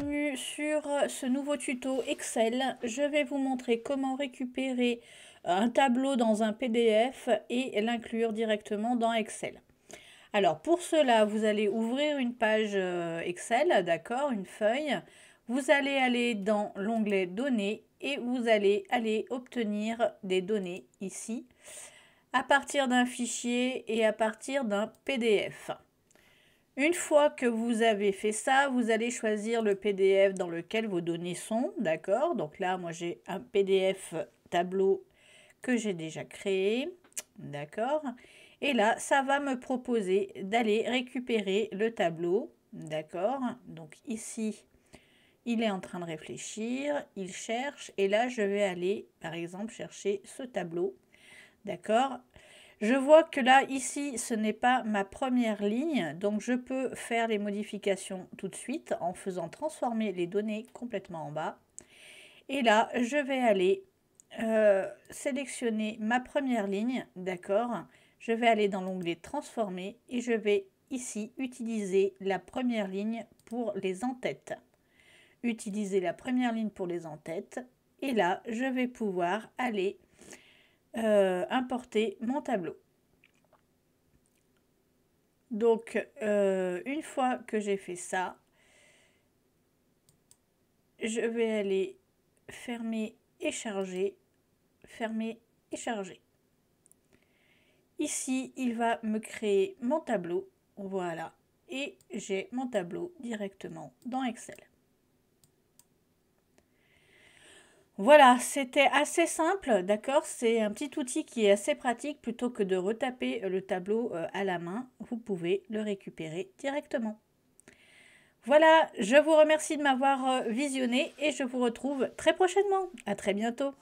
bienvenue sur euh, ce nouveau tuto Excel. Je vais vous montrer comment récupérer euh, un tableau dans un PDF et l'inclure directement dans Excel. Alors pour cela, vous allez ouvrir une page euh, Excel, d'accord, une feuille. Vous allez aller dans l'onglet Données et vous allez aller obtenir des données ici à partir d'un fichier et à partir d'un PDF. Une fois que vous avez fait ça, vous allez choisir le PDF dans lequel vos données sont, d'accord Donc là, moi, j'ai un PDF tableau que j'ai déjà créé, d'accord Et là, ça va me proposer d'aller récupérer le tableau, d'accord Donc ici, il est en train de réfléchir, il cherche, et là, je vais aller, par exemple, chercher ce tableau, d'accord je vois que là, ici, ce n'est pas ma première ligne, donc je peux faire les modifications tout de suite en faisant transformer les données complètement en bas. Et là, je vais aller euh, sélectionner ma première ligne, d'accord Je vais aller dans l'onglet Transformer et je vais ici utiliser la première ligne pour les entêtes. Utiliser la première ligne pour les entêtes. Et là, je vais pouvoir aller euh, importer mon tableau. Donc, euh, une fois que j'ai fait ça, je vais aller fermer et charger, fermer et charger. Ici, il va me créer mon tableau, voilà, et j'ai mon tableau directement dans Excel. Voilà, c'était assez simple, d'accord C'est un petit outil qui est assez pratique plutôt que de retaper euh, le tableau euh, à la main. Vous pouvez le récupérer directement. Voilà, je vous remercie de m'avoir euh, visionné et je vous retrouve très prochainement. À très bientôt.